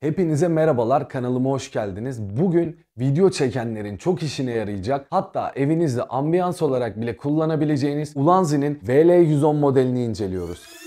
Hepinize merhabalar kanalıma hoş geldiniz. Bugün video çekenlerin çok işine yarayacak hatta evinizde ambiyans olarak bile kullanabileceğiniz Ulanzi'nin VL110 modelini inceliyoruz.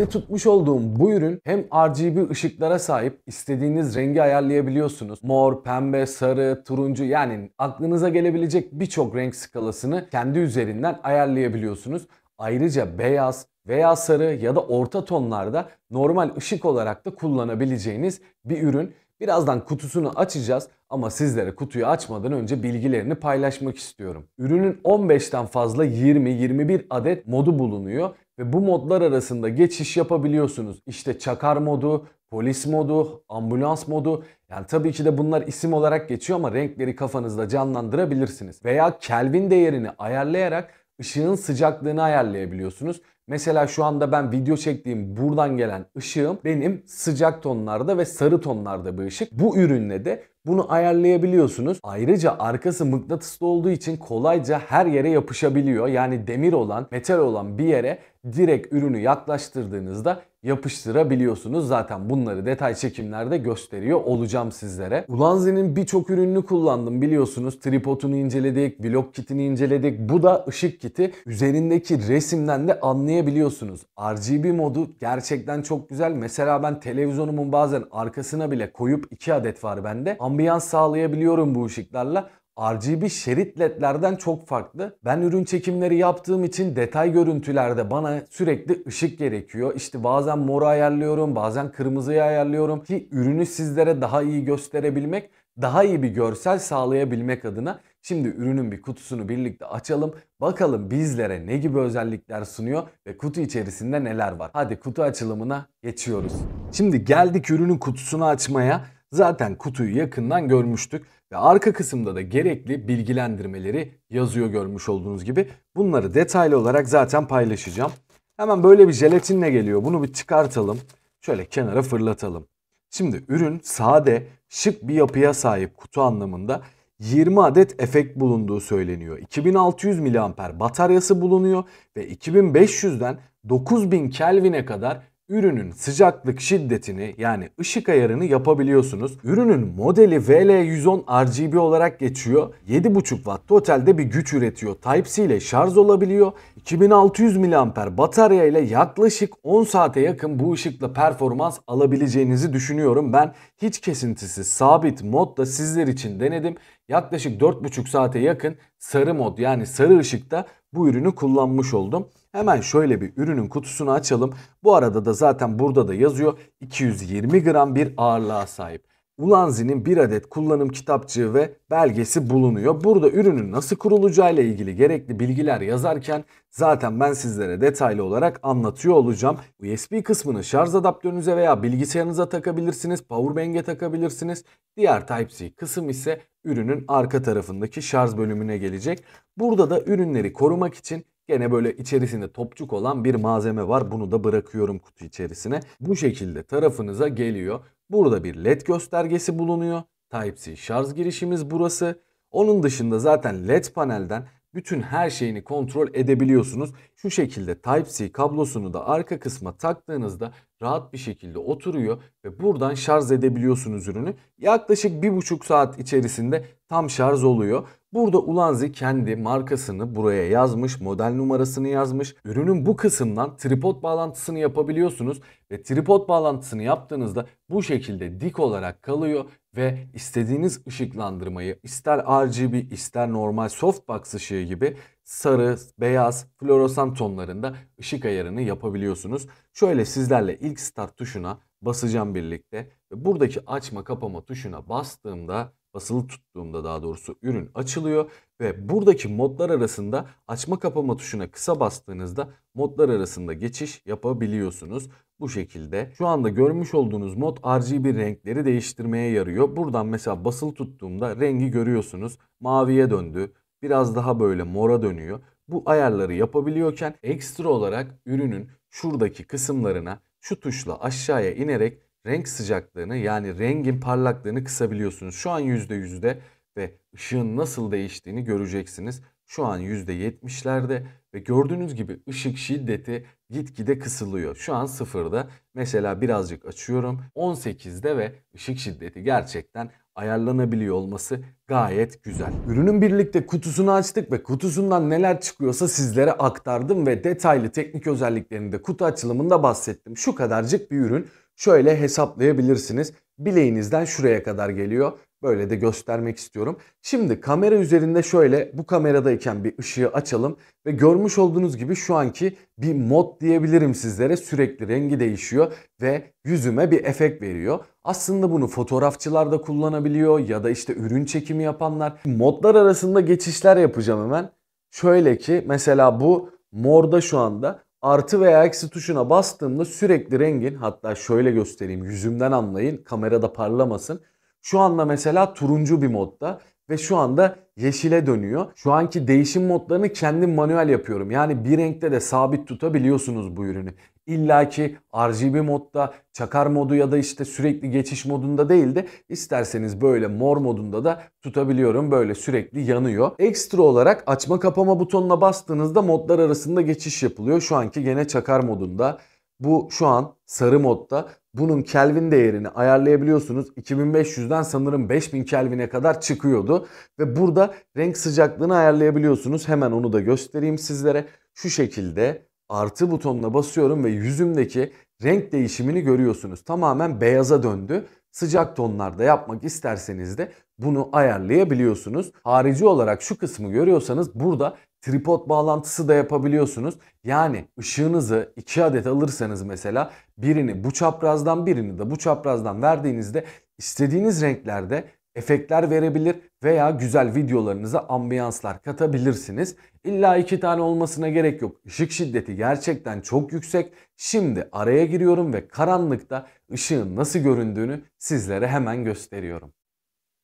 Elde tutmuş olduğum bu ürün hem RGB ışıklara sahip istediğiniz rengi ayarlayabiliyorsunuz. Mor, pembe, sarı, turuncu yani aklınıza gelebilecek birçok renk skalasını kendi üzerinden ayarlayabiliyorsunuz. Ayrıca beyaz veya sarı ya da orta tonlarda normal ışık olarak da kullanabileceğiniz bir ürün. Birazdan kutusunu açacağız ama sizlere kutuyu açmadan önce bilgilerini paylaşmak istiyorum. Ürünün 15'ten fazla 20-21 adet modu bulunuyor ve bu modlar arasında geçiş yapabiliyorsunuz. İşte çakar modu, polis modu, ambulans modu. Yani tabii ki de bunlar isim olarak geçiyor ama renkleri kafanızda canlandırabilirsiniz. Veya Kelvin değerini ayarlayarak ışığın sıcaklığını ayarlayabiliyorsunuz. Mesela şu anda ben video çektiğim buradan gelen ışığım benim sıcak tonlarda ve sarı tonlarda bir ışık. Bu ürünle de bunu ayarlayabiliyorsunuz. Ayrıca arkası mıknatıslı olduğu için kolayca her yere yapışabiliyor. Yani demir olan, metal olan bir yere direkt ürünü yaklaştırdığınızda yapıştırabiliyorsunuz. Zaten bunları detay çekimlerde gösteriyor olacağım sizlere. Ulanzi'nin birçok ürününü kullandım biliyorsunuz. Tripodunu inceledik, vlog kitini inceledik. Bu da ışık kiti. Üzerindeki resimden de anlayabiliyorsunuz. RGB modu gerçekten çok güzel. Mesela ben televizyonumun bazen arkasına bile koyup iki adet var bende. Ambiyans sağlayabiliyorum bu ışıklarla. RGB şerit ledlerden çok farklı. Ben ürün çekimleri yaptığım için detay görüntülerde bana sürekli ışık gerekiyor. İşte bazen moru ayarlıyorum, bazen kırmızıyı ayarlıyorum ki ürünü sizlere daha iyi gösterebilmek, daha iyi bir görsel sağlayabilmek adına. Şimdi ürünün bir kutusunu birlikte açalım. Bakalım bizlere ne gibi özellikler sunuyor ve kutu içerisinde neler var. Hadi kutu açılımına geçiyoruz. Şimdi geldik ürünün kutusunu açmaya. Zaten kutuyu yakından görmüştük ve arka kısımda da gerekli bilgilendirmeleri yazıyor görmüş olduğunuz gibi. Bunları detaylı olarak zaten paylaşacağım. Hemen böyle bir jelatinle geliyor. Bunu bir çıkartalım. Şöyle kenara fırlatalım. Şimdi ürün sade, şık bir yapıya sahip kutu anlamında 20 adet efekt bulunduğu söyleniyor. 2600 mAh bataryası bulunuyor ve 2500'den 9000 Kelvin'e kadar ürünün sıcaklık şiddetini yani ışık ayarını yapabiliyorsunuz. Ürünün modeli VL110 RGB olarak geçiyor. 7.5 Watt totalde bir güç üretiyor. Type-C ile şarj olabiliyor. 2600 mAh batarya ile yaklaşık 10 saate yakın bu ışıkla performans alabileceğinizi düşünüyorum. Ben hiç kesintisiz sabit modda sizler için denedim. Yaklaşık 4.5 saate yakın sarı mod yani sarı ışıkta bu ürünü kullanmış oldum. Hemen şöyle bir ürünün kutusunu açalım. Bu arada da zaten burada da yazıyor 220 gram bir ağırlığa sahip. Ulanzi'nin bir adet kullanım kitapçığı ve belgesi bulunuyor. Burada ürünün nasıl kurulacağıyla ilgili gerekli bilgiler yazarken zaten ben sizlere detaylı olarak anlatıyor olacağım. USB kısmını şarj adaptörünüze veya bilgisayarınıza takabilirsiniz, powerbank'e takabilirsiniz. Diğer Type-C kısım ise ürünün arka tarafındaki şarj bölümüne gelecek. Burada da ürünleri korumak için Gene böyle içerisinde topçuk olan bir malzeme var. Bunu da bırakıyorum kutu içerisine. Bu şekilde tarafınıza geliyor. Burada bir led göstergesi bulunuyor. Type-C şarj girişimiz burası. Onun dışında zaten led panelden bütün her şeyini kontrol edebiliyorsunuz. Şu şekilde Type-C kablosunu da arka kısma taktığınızda rahat bir şekilde oturuyor ve buradan şarj edebiliyorsunuz ürünü. Yaklaşık bir buçuk saat içerisinde tam şarj oluyor. Burada Ulanzi kendi markasını buraya yazmış, model numarasını yazmış. Ürünün bu kısımdan tripod bağlantısını yapabiliyorsunuz ve tripod bağlantısını yaptığınızda bu şekilde dik olarak kalıyor ve istediğiniz ışıklandırmayı ister RGB ister normal softbox ışığı gibi sarı, beyaz, floresan tonlarında ışık ayarını yapabiliyorsunuz. Şöyle sizlerle ilk start tuşuna basacağım birlikte. Ve buradaki açma kapama tuşuna bastığımda basılı tuttuğumda daha doğrusu ürün açılıyor ve buradaki modlar arasında açma kapama tuşuna kısa bastığınızda modlar arasında geçiş yapabiliyorsunuz. Bu şekilde şu anda görmüş olduğunuz mod RGB renkleri değiştirmeye yarıyor. Buradan mesela basılı tuttuğumda rengi görüyorsunuz. Maviye döndü, biraz daha böyle mora dönüyor. Bu ayarları yapabiliyorken ekstra olarak ürünün şuradaki kısımlarına şu tuşla aşağıya inerek renk sıcaklığını yani rengin parlaklığını kısabiliyorsunuz. Şu an %100'de ve ışığın nasıl değiştiğini göreceksiniz. Şu an %70'lerde ve gördüğünüz gibi ışık şiddeti gitgide kısılıyor. Şu an sıfırda. Mesela birazcık açıyorum. 18'de ve ışık şiddeti gerçekten ayarlanabiliyor olması gayet güzel. Ürünün birlikte kutusunu açtık ve kutusundan neler çıkıyorsa sizlere aktardım ve detaylı teknik özelliklerini de kutu açılımında bahsettim. Şu kadarcık bir ürün şöyle hesaplayabilirsiniz. Bileğinizden şuraya kadar geliyor Böyle de göstermek istiyorum. Şimdi kamera üzerinde şöyle bu kameradayken bir ışığı açalım ve görmüş olduğunuz gibi şu anki bir mod diyebilirim sizlere. Sürekli rengi değişiyor ve yüzüme bir efekt veriyor. Aslında bunu fotoğrafçılar da kullanabiliyor ya da işte ürün çekimi yapanlar. Modlar arasında geçişler yapacağım hemen. Şöyle ki mesela bu morda şu anda artı veya eksi tuşuna bastığımda sürekli rengin hatta şöyle göstereyim yüzümden anlayın kamerada parlamasın şu anda mesela turuncu bir modda ve şu anda yeşile dönüyor. Şu anki değişim modlarını kendim manuel yapıyorum. Yani bir renkte de sabit tutabiliyorsunuz bu ürünü. İlla ki RGB modda, çakar modu ya da işte sürekli geçiş modunda değil de isterseniz böyle mor modunda da tutabiliyorum. Böyle sürekli yanıyor. Ekstra olarak açma kapama butonuna bastığınızda modlar arasında geçiş yapılıyor. Şu anki gene çakar modunda. Bu şu an sarı modda bunun Kelvin değerini ayarlayabiliyorsunuz. 2500'den sanırım 5000 Kelvin'e kadar çıkıyordu. Ve burada renk sıcaklığını ayarlayabiliyorsunuz. Hemen onu da göstereyim sizlere. Şu şekilde artı butonuna basıyorum ve yüzümdeki renk değişimini görüyorsunuz. Tamamen beyaza döndü. Sıcak tonlarda yapmak isterseniz de bunu ayarlayabiliyorsunuz. Harici olarak şu kısmı görüyorsanız burada tripod bağlantısı da yapabiliyorsunuz. Yani ışığınızı 2 adet alırsanız mesela birini bu çaprazdan birini de bu çaprazdan verdiğinizde istediğiniz renklerde efektler verebilir veya güzel videolarınıza ambiyanslar katabilirsiniz. İlla iki tane olmasına gerek yok. Işık şiddeti gerçekten çok yüksek. Şimdi araya giriyorum ve karanlıkta ışığın nasıl göründüğünü sizlere hemen gösteriyorum.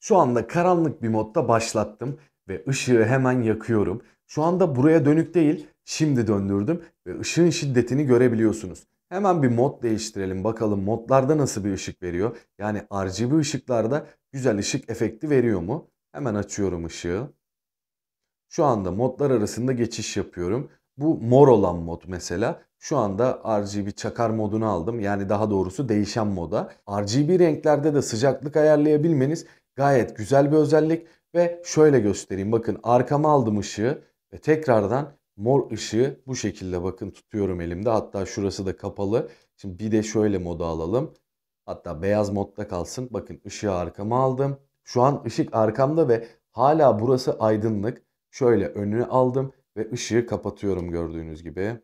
Şu anda karanlık bir modda başlattım ve ışığı hemen yakıyorum. Şu anda buraya dönük değil, şimdi döndürdüm ve ışığın şiddetini görebiliyorsunuz. Hemen bir mod değiştirelim bakalım modlarda nasıl bir ışık veriyor. Yani RGB ışıklarda güzel ışık efekti veriyor mu? Hemen açıyorum ışığı. Şu anda modlar arasında geçiş yapıyorum. Bu mor olan mod mesela. Şu anda RGB çakar modunu aldım. Yani daha doğrusu değişen moda. RGB renklerde de sıcaklık ayarlayabilmeniz gayet güzel bir özellik. Ve şöyle göstereyim bakın arkama aldım ışığı. E, tekrardan mor ışığı bu şekilde bakın tutuyorum elimde. Hatta şurası da kapalı. Şimdi bir de şöyle moda alalım. Hatta beyaz modda kalsın. Bakın ışığı arkama aldım. Şu an ışık arkamda ve hala burası aydınlık. Şöyle önünü aldım ve ışığı kapatıyorum gördüğünüz gibi.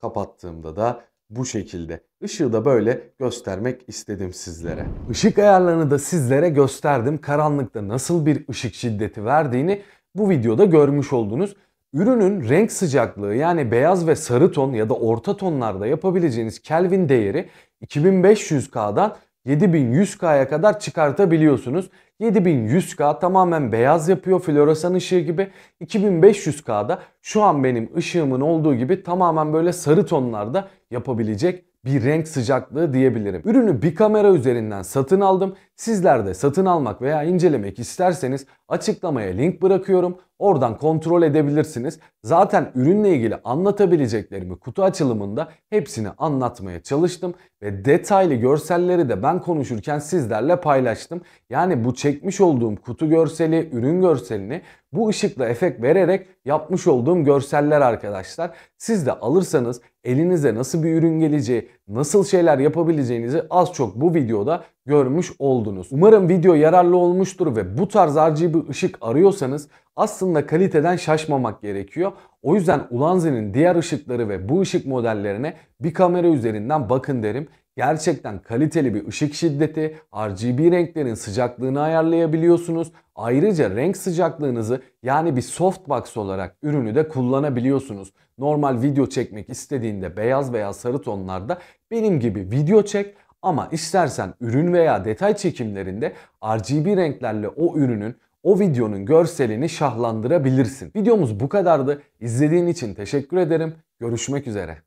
Kapattığımda da bu şekilde. Işığı da böyle göstermek istedim sizlere. Işık ayarlarını da sizlere gösterdim. Karanlıkta nasıl bir ışık şiddeti verdiğini bu videoda görmüş olduğunuz ürünün renk sıcaklığı yani beyaz ve sarı ton ya da orta tonlarda yapabileceğiniz Kelvin değeri 2500K'dan 7100K'ya kadar çıkartabiliyorsunuz. 7100K tamamen beyaz yapıyor floresan ışığı gibi. 2500K'da şu an benim ışığımın olduğu gibi tamamen böyle sarı tonlarda yapabilecek bir renk sıcaklığı diyebilirim. Ürünü bir kamera üzerinden satın aldım. Sizler de satın almak veya incelemek isterseniz Açıklamaya link bırakıyorum. Oradan kontrol edebilirsiniz. Zaten ürünle ilgili anlatabileceklerimi kutu açılımında hepsini anlatmaya çalıştım ve detaylı görselleri de ben konuşurken sizlerle paylaştım. Yani bu çekmiş olduğum kutu görseli, ürün görselini bu ışıkla efekt vererek yapmış olduğum görseller arkadaşlar. Siz de alırsanız elinize nasıl bir ürün geleceği, nasıl şeyler yapabileceğinizi az çok bu videoda görmüş oldunuz. Umarım video yararlı olmuştur ve bu tarz RGB ışık arıyorsanız aslında kaliteden şaşmamak gerekiyor. O yüzden Ulanzi'nin diğer ışıkları ve bu ışık modellerine bir kamera üzerinden bakın derim. Gerçekten kaliteli bir ışık şiddeti, RGB renklerin sıcaklığını ayarlayabiliyorsunuz. Ayrıca renk sıcaklığınızı yani bir softbox olarak ürünü de kullanabiliyorsunuz. Normal video çekmek istediğinde beyaz veya sarı tonlarda benim gibi video çek ama istersen ürün veya detay çekimlerinde RGB renklerle o ürünün o videonun görselini şahlandırabilirsin. Videomuz bu kadardı. İzlediğin için teşekkür ederim. Görüşmek üzere.